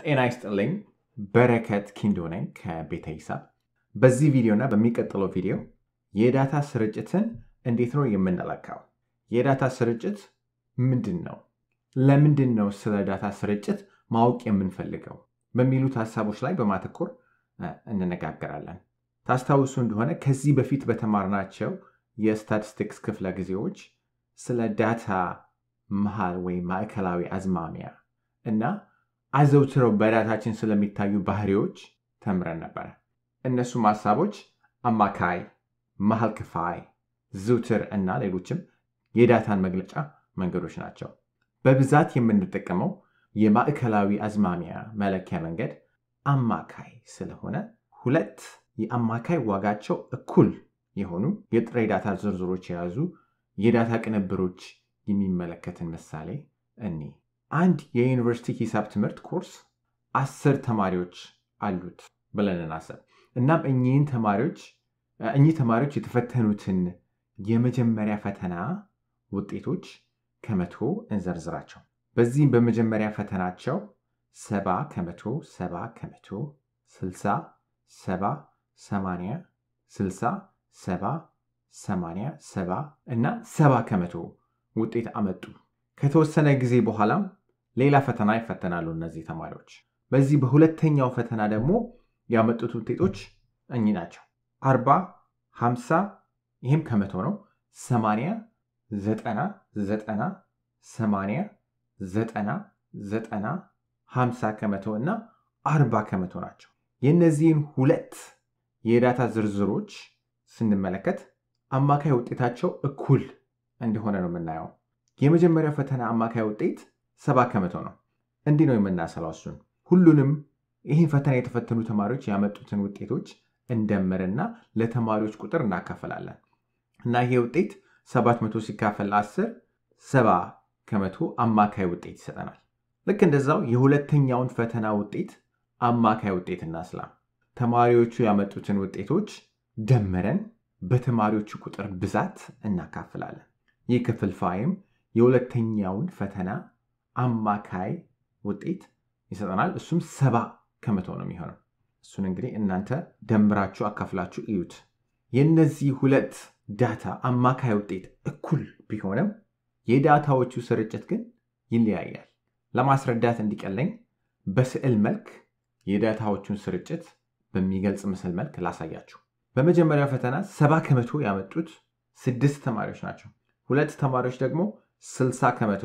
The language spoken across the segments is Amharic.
ጤና ይስጥልኝ። በረከት ኪንዶ ነኝ ከቤተ ሂሳብ። በዚህ ቪዲዮ እና በሚቀጥለው ቪዲዮ የዳታ ስርጭትን እንዴት ነው የምንለካው? የዳታ ስርጭት ምንድን ነው? ለምንድን ነው ስለ ዳታ ስርጭት ማወቅ የምንፈልገው? በሚሉት ሀሳቦች ላይ በማተኮር እንነጋገራለን። ታስታውሱ እንደሆነ ከዚህ በፊት በተማርናቸው የስታቲስቲክስ ክፍለ ጊዜዎች ስለ ዳታ መሃል ወይም ማዕከላዊ አዝማሚያ እና አዘውትረው በዳታችን ስለሚታዩ ባህሪዎች ተምረን ነበር። እነሱም ሀሳቦች አማካይ፣ መሀል ክፋይ፣ ዝውትር እና ሌሎችም የዳታን መግለጫ መንገዶች ናቸው። በብዛት የምንጠቀመው የማዕከላዊ አዝማሚያ መለኪያ መንገድ አማካይ ስለሆነ ሁለት የአማካይ ዋጋቸው እኩል የሆኑ የጥሬ ዳታ ዝርዝሮች የያዙ የዳታ ቅንብሮች የሚመለከትን ምሳሌ እኒ አንድ የዩኒቨርሲቲ ሂሳብ ትምህርት ኮርስ አስር ተማሪዎች አሉት ብለን እናስብ። እናም እኚህን ተማሪዎች እኚህ ተማሪዎች የተፈተኑትን የመጀመሪያ ፈተና ውጤቶች ከመቶ እንዘርዝራቸው። በዚህም በመጀመሪያ ፈተናቸው ሰባ ከመቶ ሰባ ከመቶ ስልሳ ሰባ ሰማኒያ ስልሳ ሰባ ሰማኒያ ሰባ እና ሰባ ከመቶ ውጤት አመጡ። ከተወሰነ ጊዜ በኋላም ሌላ ፈተና ይፈተናሉ እነዚህ ተማሪዎች። በዚህ በሁለተኛው ፈተና ደግሞ ያመጡት ውጤቶች እኚ ናቸው። አርባ ሀምሳ ይህም ከመቶ ነው። ሰማኒያ ዘጠና ዘጠና ሰማኒያ ዘጠና ዘጠና ሃምሳ ከመቶ እና አርባ ከመቶ ናቸው። የእነዚህን ሁለት የዳታ ዝርዝሮች ስንመለከት አማካይ ውጤታቸው እኩል እንደሆነ ነው የምናየው። የመጀመሪያው ፈተና አማካይ ውጤት ሰባ ከመቶ ነው። እንዲህ ነው የምናሰላው እሱን ሁሉንም ይህን ፈተና የተፈተኑ ተማሪዎች ያመጡትን ውጤቶች እንደምርና ለተማሪዎች ቁጥር እናካፈላለን እና ይሄ ውጤት 700 ሲካፈል 10 ሰባ ከመቶ አማካይ ውጤት ይሰጠናል። ልክ እንደዛው የሁለተኛውን ፈተና ውጤት አማካይ ውጤት እናስላ። ተማሪዎቹ ያመጡትን ውጤቶች ደምረን በተማሪዎቹ ቁጥር ብዛት እናካፍላለን። ይህ ክፍልፋይም የሁለተኛውን ፈተና አማካይ ውጤት ይሰጠናል። እሱም ሰባ ከመቶ ነው የሚሆነው። እሱን እንግዲህ እናንተ ደምራችሁ አካፍላችሁ እዩት። የነዚህ ሁለት ዳታ አማካይ ውጤት እኩል ቢሆንም የዳታዎቹ ስርጭት ግን ይለያያል። ለማስረዳት እንዲቀለኝ በስዕል መልክ የዳታዎቹን ስርጭት በሚገልጽ ምስል መልክ ላሳያችሁ። በመጀመሪያው ፈተና ሰባ ከመቶ ያመጡት ስድስት ተማሪዎች ናቸው። ሁለት ተማሪዎች ደግሞ ስልሳ ከመቶ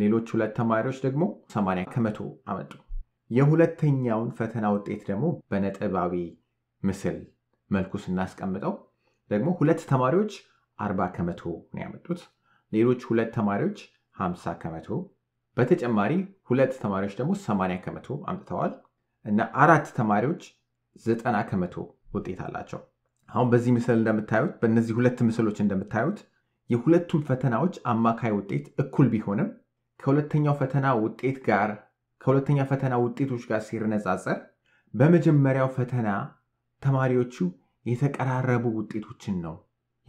ሌሎች ሁለት ተማሪዎች ደግሞ 80 ከመቶ አመጡ። የሁለተኛውን ፈተና ውጤት ደግሞ በነጥባዊ ምስል መልኩ ስናስቀምጠው ደግሞ ሁለት ተማሪዎች 40 ከመቶ ነው ያመጡት። ሌሎች ሁለት ተማሪዎች 50 ከመቶ፣ በተጨማሪ ሁለት ተማሪዎች ደግሞ 80 ከመቶ አምጥተዋል እና አራት ተማሪዎች 90 ከመቶ ውጤት አላቸው። አሁን በዚህ ምስል እንደምታዩት በእነዚህ ሁለት ምስሎች እንደምታዩት የሁለቱም ፈተናዎች አማካይ ውጤት እኩል ቢሆንም ከሁለተኛው ፈተና ውጤት ጋር ከሁለተኛ ፈተና ውጤቶች ጋር ሲነጻጸር በመጀመሪያው ፈተና ተማሪዎቹ የተቀራረቡ ውጤቶችን ነው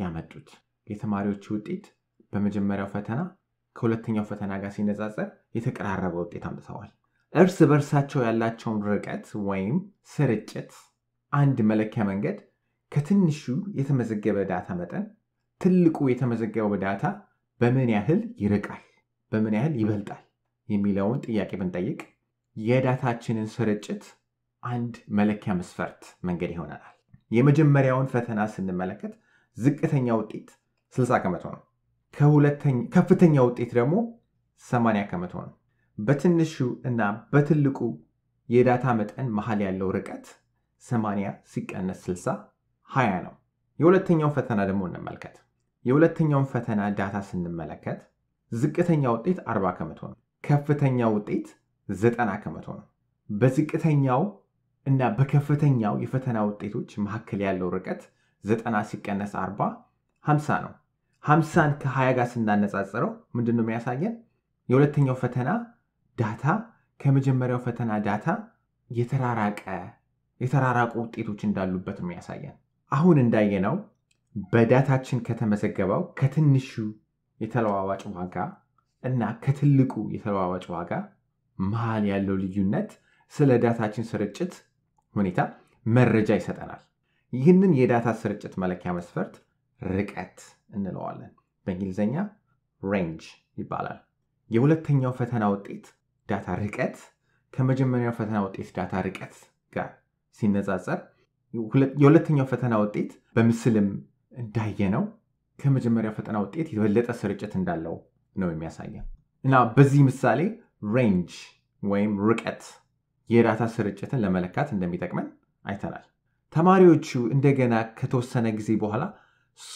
ያመጡት። የተማሪዎቹ ውጤት በመጀመሪያው ፈተና ከሁለተኛው ፈተና ጋር ሲነጻጸር የተቀራረበ ውጤት አምጥተዋል። እርስ በእርሳቸው ያላቸውን ርቀት ወይም ስርጭት አንድ መለኪያ መንገድ ከትንሹ የተመዘገበ ዳታ መጠን ትልቁ የተመዘገበው ዳታ በምን ያህል ይርቃል በምን ያህል ይበልጣል የሚለውን ጥያቄ ብንጠይቅ የዳታችንን ስርጭት አንድ መለኪያ መስፈርት መንገድ ይሆነናል። የመጀመሪያውን ፈተና ስንመለከት ዝቅተኛ ውጤት 60 ከመቶ ነው። ከፍተኛ ውጤት ደግሞ 80 ከመቶ ነው። በትንሹ እና በትልቁ የዳታ መጠን መሀል ያለው ርቀት 80 ሲቀነስ 60 20 ነው። የሁለተኛውን ፈተና ደግሞ እንመልከት። የሁለተኛውን ፈተና ዳታ ስንመለከት ዝቅተኛ ውጤት 40 ከመቶ ነው። ከፍተኛ ውጤት 90 ከመቶ ነው። በዝቅተኛው እና በከፍተኛው የፈተና ውጤቶች መካከል ያለው ርቀት 90 ሲቀነስ 40 50 ነው። 50ን ከ20 ጋር ስናነጻጽረው ምንድን ነው የሚያሳየን? የሁለተኛው ፈተና ዳታ ከመጀመሪያው ፈተና ዳታ የተራራቀ የተራራቁ ውጤቶች እንዳሉበት ነው የሚያሳየን። አሁን እንዳየነው በዳታችን ከተመዘገበው ከትንሹ የተለዋዋጭ ዋጋ እና ከትልቁ የተለዋዋጭ ዋጋ መሃል ያለው ልዩነት ስለ ዳታችን ስርጭት ሁኔታ መረጃ ይሰጠናል። ይህንን የዳታ ስርጭት መለኪያ መስፈርት ርቀት እንለዋለን። በእንግሊዝኛ ሬንጅ ይባላል። የሁለተኛው ፈተና ውጤት ዳታ ርቀት ከመጀመሪያው ፈተና ውጤት ዳታ ርቀት ጋር ሲነጻጸር የሁለተኛው ፈተና ውጤት በምስልም እንዳየነው ከመጀመሪያ ፈተና ውጤት የበለጠ ስርጭት እንዳለው ነው የሚያሳየው እና በዚህ ምሳሌ ሬንጅ ወይም ርቀት የዳታ ስርጭትን ለመለካት እንደሚጠቅመን አይተናል። ተማሪዎቹ እንደገና ከተወሰነ ጊዜ በኋላ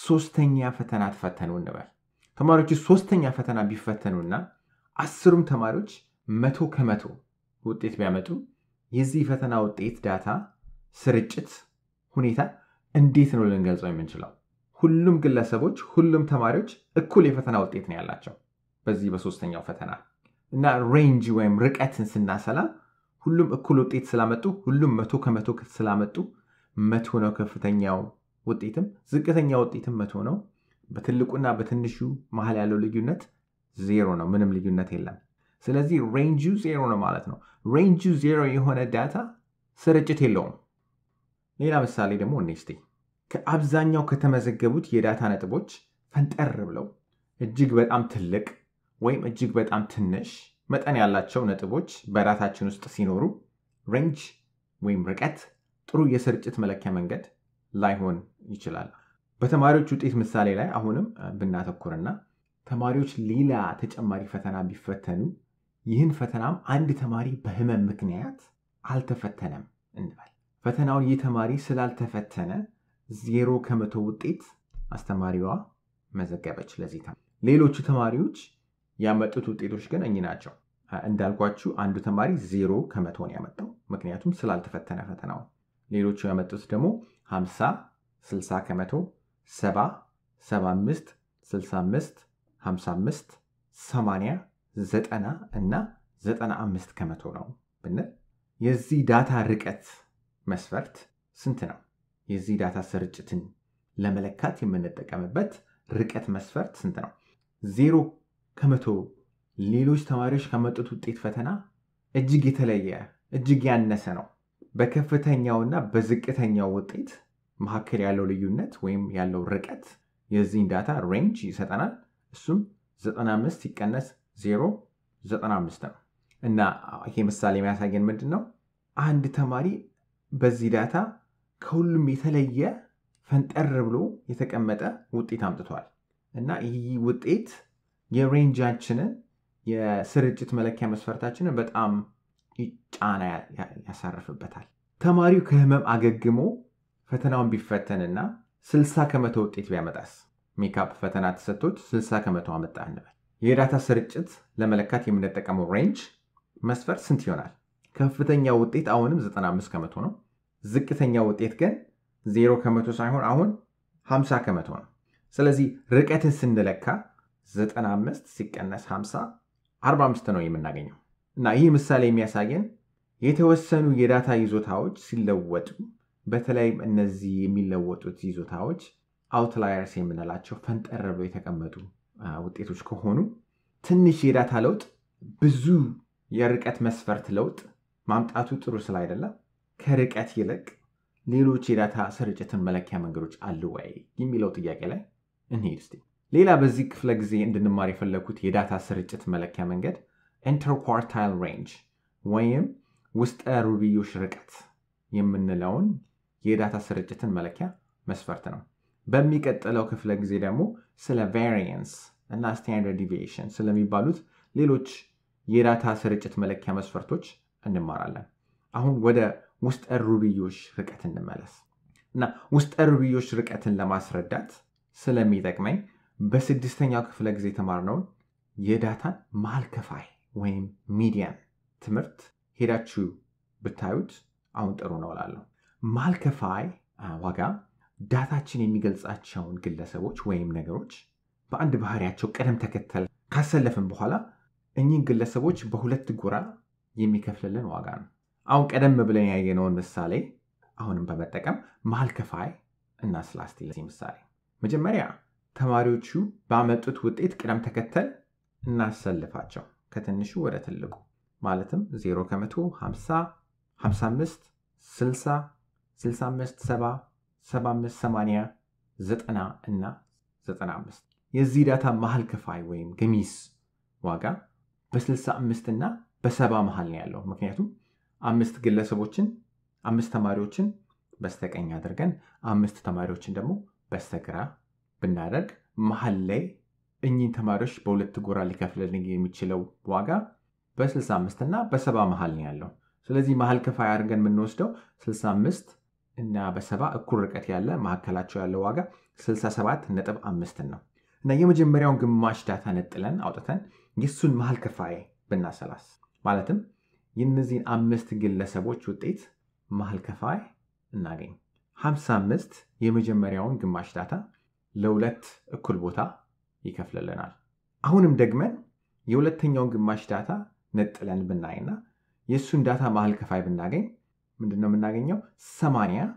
ሶስተኛ ፈተና ትፈተኑ እንበል። ተማሪዎቹ ሶስተኛ ፈተና ቢፈተኑና አስሩም ተማሪዎች መቶ ከመቶ ውጤት ቢያመጡ የዚህ ፈተና ውጤት ዳታ ስርጭት ሁኔታ እንዴት ነው ልንገልጸው የምንችለው? ሁሉም ግለሰቦች፣ ሁሉም ተማሪዎች እኩል የፈተና ውጤት ነው ያላቸው በዚህ በሶስተኛው ፈተና እና ሬንጅ ወይም ርቀትን ስናሰላ ሁሉም እኩል ውጤት ስላመጡ ሁሉም መቶ ከመቶ ስላመጡ መቶ ነው ከፍተኛው ውጤትም ዝቅተኛ ውጤትም መቶ ነው። በትልቁና በትንሹ መሀል ያለው ልዩነት ዜሮ ነው። ምንም ልዩነት የለም። ስለዚህ ሬንጁ ዜሮ ነው ማለት ነው። ሬንጁ ዜሮ የሆነ ዳታ ስርጭት የለውም። ሌላ ምሳሌ ደግሞ እኔ ከአብዛኛው ከተመዘገቡት የዳታ ነጥቦች ፈንጠር ብለው እጅግ በጣም ትልቅ ወይም እጅግ በጣም ትንሽ መጠን ያላቸው ነጥቦች በዳታችን ውስጥ ሲኖሩ ሬንጅ ወይም ርቀት ጥሩ የስርጭት መለኪያ መንገድ ላይሆን ይችላል። በተማሪዎች ውጤት ምሳሌ ላይ አሁንም ብናተኩርና ተማሪዎች ሌላ ተጨማሪ ፈተና ቢፈተኑ ይህን ፈተናም አንድ ተማሪ በህመም ምክንያት አልተፈተነም እንበል። ፈተናውን ይህ ተማሪ ስላልተፈተነ ዜሮ ከመቶ ውጤት አስተማሪዋ መዘገበች። ለዚህ ሌሎቹ ተማሪዎች ያመጡት ውጤቶች ግን እኚ ናቸው። እንዳልኳችሁ አንዱ ተማሪ ዜሮ ከመቶን ያመጣው፣ ምክንያቱም ስላልተፈተነ ፈተናው። ሌሎቹ ያመጡት ደግሞ 50፣ 60 ከመቶ፣ 70፣ 75፣ 65፣ 55፣ 80፣ 90 እና 95 ከመቶ ነው ብንል የዚህ ዳታ ርቀት መስፈርት ስንት ነው? የዚህ ዳታ ስርጭትን ለመለካት የምንጠቀምበት ርቀት መስፈርት ስንት ነው? ዜሮ ከመቶ ሌሎች ተማሪዎች ከመጡት ውጤት ፈተና እጅግ የተለየ እጅግ ያነሰ ነው። በከፍተኛውና በዝቅተኛው ውጤት መካከል ያለው ልዩነት ወይም ያለው ርቀት የዚህን ዳታ ሬንጅ ይሰጠናል። እሱም 95 ይቀነስ 0 95 ነው እና ይሄ ምሳሌ የሚያሳየን ምንድን ነው? አንድ ተማሪ በዚህ ዳታ ከሁሉም የተለየ ፈንጠር ብሎ የተቀመጠ ውጤት አምጥቷል እና ይህ ውጤት የሬንጃችንን የስርጭት መለኪያ መስፈርታችንን በጣም ጫና ያሳርፍበታል። ተማሪው ከህመም አገግሞ ፈተናውን ቢፈተንና 60 ከመቶ ውጤት ቢያመጣስ? ሜካፕ ፈተና ተሰጥቶት 60 ከመቶ አመጣ እንበል። የዳታ ስርጭት ለመለካት የምንጠቀመው ሬንጅ መስፈርት ስንት ይሆናል? ከፍተኛ ውጤት አሁንም 95 ከመቶ ነው። ዝቅተኛ ውጤት ግን ዜሮ ከመቶ ሳይሆን አሁን 50 ከመቶ ነው። ስለዚህ ርቀትን ስንለካ 95 ሲቀነስ 50 45 ነው የምናገኘው እና ይህ ምሳሌ የሚያሳየን የተወሰኑ የዳታ ይዞታዎች ሲለወጡ በተለይም እነዚህ የሚለወጡት ይዞታዎች አውትላየርስ የምንላቸው ፈንጠር ብለው የተቀመጡ ውጤቶች ከሆኑ ትንሽ የዳታ ለውጥ ብዙ የርቀት መስፈርት ለውጥ ማምጣቱ ጥሩ አይደለም። ከርቀት ይልቅ ሌሎች የዳታ ስርጭትን መለኪያ መንገዶች አሉ ወይ የሚለው ጥያቄ ላይ እንሄድ እስቲ። ሌላ በዚህ ክፍለ ጊዜ እንድንማር የፈለግኩት የዳታ ስርጭት መለኪያ መንገድ ኢንተርኳርታይል ሬንጅ ወይም ውስጠ ሩብዮሽ ርቀት የምንለውን የዳታ ስርጭትን መለኪያ መስፈርት ነው። በሚቀጥለው ክፍለ ጊዜ ደግሞ ስለ ቫሪየንስ እና ስታንዳርድ ዲቪዬሽን ስለሚባሉት ሌሎች የዳታ ስርጭት መለኪያ መስፈርቶች እንማራለን። አሁን ወደ ውስጠ ሩብዮሽ ርቀት እንመለስ እና ውስጠ ሩብዮች ርቀትን ለማስረዳት ስለሚጠቅመኝ በስድስተኛው ክፍለ ጊዜ የተማርነውን የዳታን መሀል ከፋይ ወይም ሚዲያን ትምህርት ሄዳችሁ ብታዩት አሁን ጥሩ ነው እላለሁ። መሀል ከፋይ ዋጋ ዳታችን የሚገልጻቸውን ግለሰቦች ወይም ነገሮች በአንድ ባህሪያቸው ቀደም ተከተል ካሰለፍን በኋላ እኚህን ግለሰቦች በሁለት ጎራ የሚከፍልልን ዋጋ ነው። አሁን ቀደም ብለን ያየነውን ምሳሌ አሁንም በመጠቀም መሀል ክፋይ እና ስላስቲ ለዚህ ምሳሌ መጀመሪያ ተማሪዎቹ ባመጡት ውጤት ቅደም ተከተል እናሰልፋቸው ከትንሹ ወደ ትልቁ ማለትም 0 ከመቶ 50 55 60 65 70 75 80 90 እና 95 የዚህ ዳታ መሀል ክፋይ ወይም ገሚስ ዋጋ በ65 እና በሰባ መሀል ነው ያለው ምክንያቱም አምስት ግለሰቦችን አምስት ተማሪዎችን በስተቀኝ አድርገን አምስት ተማሪዎችን ደግሞ በስተግራ ብናደርግ መሀል ላይ እኚህ ተማሪዎች በሁለት ጎራ ሊከፍልልን የሚችለው ዋጋ በ65 እና በሰባ መሀል ነው ያለው። ስለዚህ መሀል ከፋይ አድርገን የምንወስደው 65 እና በሰባ እኩል ርቀት ያለ መካከላቸው ያለው ዋጋ 67 ነጥብ አምስትን ነው እና የመጀመሪያውን ግማሽ ዳታ ነጥለን አውጥተን የሱን መሀል ከፋይ ብናሰላስ ማለትም የእነዚህን አምስት ግለሰቦች ውጤት መሀል ከፋይ እናገኝ። 55 የመጀመሪያውን ግማሽ ዳታ ለሁለት እኩል ቦታ ይከፍልልናል። አሁንም ደግመን የሁለተኛውን ግማሽ ዳታ ነጥለን ብናይና የእሱን ዳታ መሀል ከፋይ ብናገኝ ምንድን ነው የምናገኘው? 80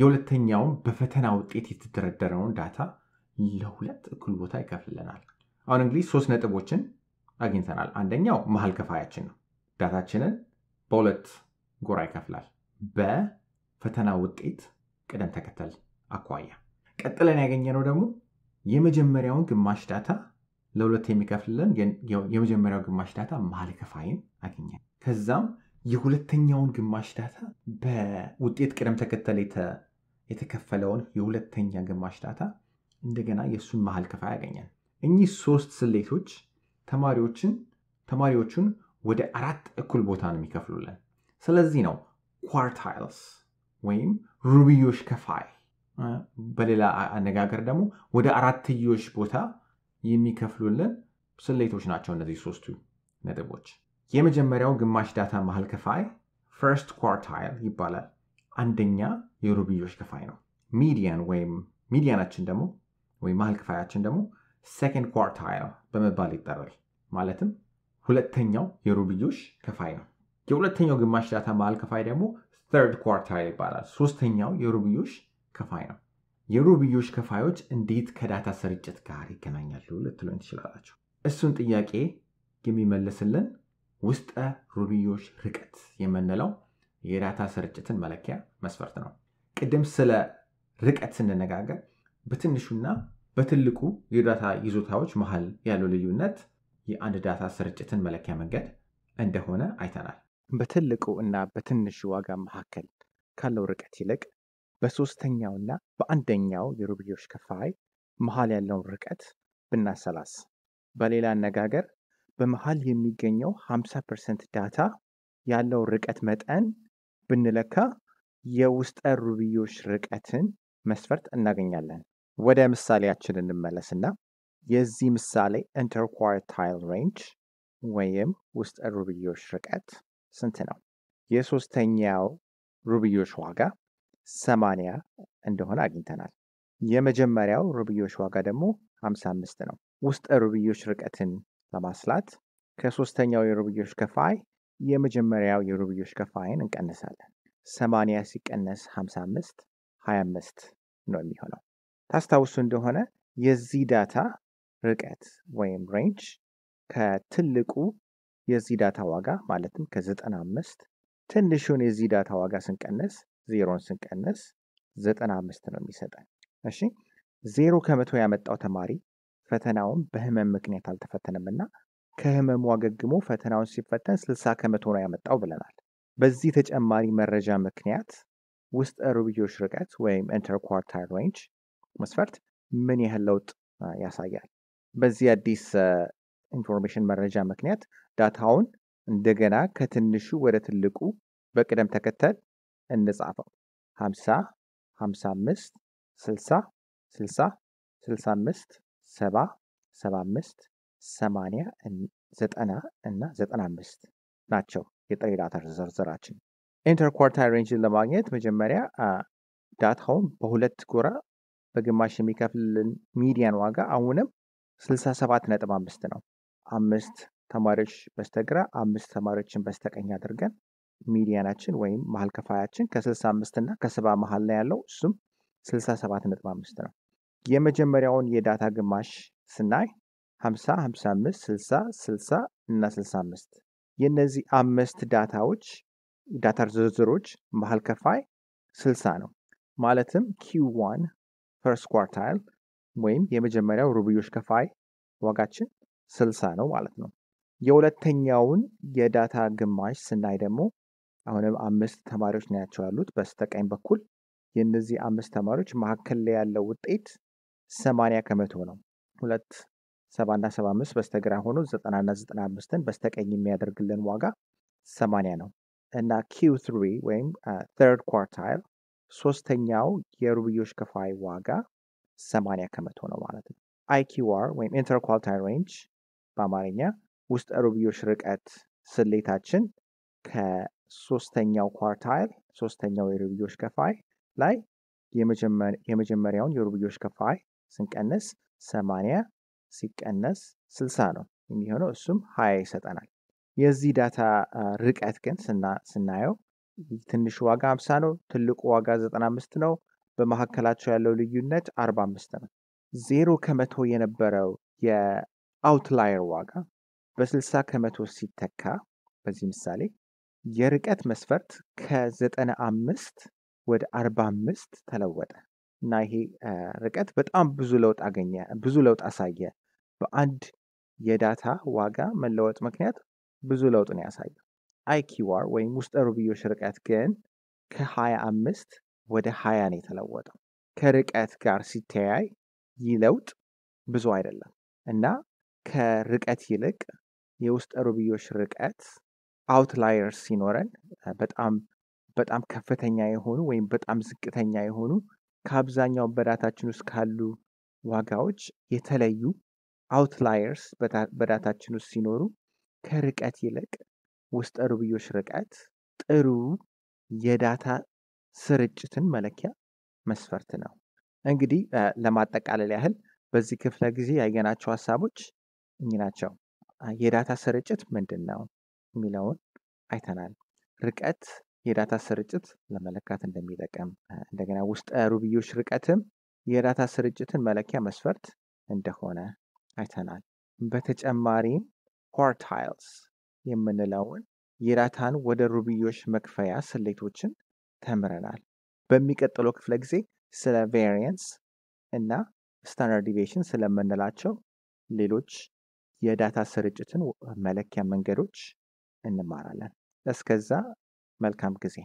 የሁለተኛውን በፈተና ውጤት የተደረደረውን ዳታ ለሁለት እኩል ቦታ ይከፍልልናል። አሁን እንግዲህ ሶስት ነጥቦችን አግኝተናል። አንደኛው መሀል ከፋያችን ነው። ዳታችንን በሁለት ጎራ ይከፍላል። በፈተና ውጤት ቅደም ተከተል አኳያ ቀጥለን ያገኘ ነው ደግሞ የመጀመሪያውን ግማሽ ዳታ ለሁለት የሚከፍልልን የመጀመሪያው ግማሽ ዳታ መሀል ከፋይን አገኛል። ከዛም የሁለተኛውን ግማሽ ዳታ በውጤት ቅደም ተከተል የተከፈለውን የሁለተኛ ግማሽ ዳታ እንደገና የእሱን መሀል ከፋይ ያገኘን። እኚህ ሶስት ስሌቶች ተማሪዎችን ተማሪዎቹን ወደ አራት እኩል ቦታ ነው የሚከፍሉልን። ስለዚህ ነው ኳርታይልስ ወይም ሩብዮሽ ከፋይ፣ በሌላ አነጋገር ደግሞ ወደ አራትዮሽ ቦታ የሚከፍሉልን ስሌቶች ናቸው እነዚህ ሶስቱ ነጥቦች። የመጀመሪያው ግማሽ ዳታ መሀል ከፋይ ፈርስት ኳርታይል ይባላል። አንደኛ የሩብዮሽ ከፋይ ነው። ሚዲያን ወይም ሚዲያናችን ደግሞ ወይም መሀል ክፋያችን ደግሞ ሰንድ ኳርታይል በመባል ይጠራል። ማለትም ሁለተኛው የሩብዮሽ ከፋይ ነው። የሁለተኛው ግማሽ ዳታ መሃል ከፋይ ደግሞ ተርድ ኳርታይል ይባላል። ሶስተኛው የሩብዮሽ ከፋይ ነው። የሩብዮሽ ከፋዮች እንዴት ከዳታ ስርጭት ጋር ይገናኛሉ ልትሉኝ ትችላላችሁ። እሱን ጥያቄ የሚመልስልን ውስጠ ሩብዮሽ ርቀት የምንለው የዳታ ስርጭትን መለኪያ መስፈርት ነው። ቅድም ስለ ርቀት ስንነጋገር በትንሹና በትልቁ የዳታ ይዞታዎች መሃል ያለው ልዩነት የአንድ ዳታ ስርጭትን መለኪያ መንገድ እንደሆነ አይተናል። በትልቁ እና በትንሹ ዋጋ መካከል ካለው ርቀት ይልቅ በሶስተኛው እና በአንደኛው የሩብዮሽ ከፋይ መሀል ያለውን ርቀት ብናሰላስ፣ በሌላ አነጋገር በመሀል የሚገኘው 50 ፐርሰንት ዳታ ያለው ርቀት መጠን ብንለካ የውስጠ ሩብዮሽ ርቀትን መስፈርት እናገኛለን። ወደ ምሳሌያችን እንመለስና የዚህ ምሳሌ ኢንተርኳርታይል ሬንጅ ወይም ውስጥ ሩብዮሽ ርቀት ስንት ነው? የሶስተኛው ሩብዮሽ ዋጋ 80 እንደሆነ አግኝተናል። የመጀመሪያው ሩብዮሽ ዋጋ ደግሞ 55 ነው። ውስጥ ሩብዮሽ ርቀትን ለማስላት ከሶስተኛው የሩብዮሽ ከፋይ የመጀመሪያው የሩብዮሽ ከፋይን እንቀንሳለን። 80 ሲቀነስ 55 25 ነው የሚሆነው። ታስታውሱ እንደሆነ የዚህ ዳታ ርቀት ወይም ሬንጅ ከትልቁ የዚህ ዳታ ዋጋ ማለትም ከ95 ትንሹን የዚህ ዳታ ዋጋ ስንቀነስ ዜሮን ስንቀነስ 95 ነው የሚሰጠን። እሺ ዜሮ ከመቶ ያመጣው ተማሪ ፈተናውን በህመም ምክንያት አልተፈተንም እና ከህመሙ አገግሞ ፈተናውን ሲፈተን 60 ከመቶ ነው ያመጣው ብለናል። በዚህ ተጨማሪ መረጃ ምክንያት ውስጥ ሩብዮሽ ርቀት ወይም ኢንተርኳርታይል ሬንጅ መስፈርት ምን ያህል ለውጥ ያሳያል? በዚህ አዲስ ኢንፎርሜሽን መረጃ ምክንያት ዳታውን እንደገና ከትንሹ ወደ ትልቁ በቅደም ተከተል እንጻፈው። 50 55 60 60 65 70 75 80 90 እና 95 ናቸው የጥሬ ዳታ ዝርዝራችን። ኢንተርኳርታይ ሬንጅን ለማግኘት መጀመሪያ ዳታውን በሁለት ጎራ በግማሽ የሚከፍልልን ሚዲያን ዋጋ አሁንም 67 ነጥብ አምስት ነው። አምስት ተማሪዎች በስተግራ አምስት ተማሪዎችን በስተቀኝ አድርገን ሚዲያናችን ወይም መሀል ከፋያችን ከ65 እና ከሰባ መሀል ላይ ያለው እሱም 67 ነጥብ አምስት ነው። የመጀመሪያውን የዳታ ግማሽ ስናይ 50፣ 55፣ 60፣ 60 እና 65 የእነዚህ አምስት ዳታዎች ዳታ ዝርዝሮች መሀል ከፋይ 60 ነው። ማለትም ኪ1 ፈርስት ኳርታይል ወይም የመጀመሪያው ሩብዮሽ ከፋይ ዋጋችን 60 ነው ማለት ነው። የሁለተኛውን የዳታ ግማሽ ስናይ ደግሞ አሁንም አምስት ተማሪዎች ናያቸው ያሉት በስተቀኝ በኩል። የእነዚህ አምስት ተማሪዎች መካከል ላይ ያለው ውጤት 80 ከመቶ ነው። ሁለት 70ና 75 በስተግራ ሆኖ 90 እና 95ን በስተቀኝ የሚያደርግልን ዋጋ 80 ነው እና Q3 ወይም ተርድ uh, ኳርታይል ሶስተኛው የሩብዮሽ ከፋይ ዋጋ 80 ከመቶ ነው ማለት ነው። አይኪዋር ወይም ኢንተርኳልታይን ሬንጅ በአማርኛ ውስጥ ሩብዮሽ ርቀት ስሌታችን ከሶስተኛው ኳርታይል ሶስተኛው የሩብዮሽ ከፋይ ላይ የመጀመሪያውን የሩብዮሽ ከፋይ ስንቀንስ 80 ሲቀነስ 60 ነው የሚሆነው። እሱም ሀያ ይሰጠናል። የዚህ ዳታ ርቀት ግን ስናየው ትንሹ ዋጋ 50 ነው፣ ትልቁ ዋጋ 95 ነው። በመካከላቸው ያለው ልዩነት 45 ነው። ዜሮ ከመቶ የነበረው የአውትላየር ዋጋ በ60 ከመቶ ሲተካ በዚህ ምሳሌ የርቀት መስፈርት ከ95 ወደ 45 ተለወጠ እና ይሄ ርቀት በጣም ብዙ ለውጥ አገኘ፣ ብዙ ለውጥ አሳየ። በአንድ የዳታ ዋጋ መለወጥ ምክንያት ብዙ ለውጥ ነው ያሳየው። አይኪዋር ወይም ውስጠ ሩብዮሽ ርቀት ግን ከ25 ወደ ሀያ ነው የተለወጠው። ከርቀት ጋር ሲተያይ ይለውጥ ብዙ አይደለም እና ከርቀት ይልቅ የውስጥ ሩብዮሽ ርቀት አውትላየርስ ሲኖረን በጣም በጣም ከፍተኛ የሆኑ ወይም በጣም ዝቅተኛ የሆኑ ከአብዛኛው በዳታችን ውስጥ ካሉ ዋጋዎች የተለዩ አውትላየርስ በዳታችን ውስጥ ሲኖሩ ከርቀት ይልቅ ውስጠ ሩብዮሽ ርቀት ጥሩ የዳታ ስርጭትን መለኪያ መስፈርት ነው። እንግዲህ ለማጠቃለል ያህል በዚህ ክፍለ ጊዜ ያየናቸው ሀሳቦች እኚህ ናቸው። የዳታ ስርጭት ምንድን ነው የሚለውን አይተናል። ርቀት የዳታ ስርጭት ለመለካት እንደሚጠቅም፣ እንደገና ውስጠ ሩብዮች ርቀትም የዳታ ስርጭትን መለኪያ መስፈርት እንደሆነ አይተናል። በተጨማሪም ኳርታይልስ የምንለውን የዳታን ወደ ሩብዮች መክፈያ ስሌቶችን ተምረናል። በሚቀጥለው ክፍለ ጊዜ ስለ ቬሪየንስ እና ስታንዳርድ ዲቪዬሽን ስለምንላቸው ሌሎች የዳታ ስርጭትን መለኪያ መንገዶች እንማራለን። እስከዛ መልካም ጊዜ።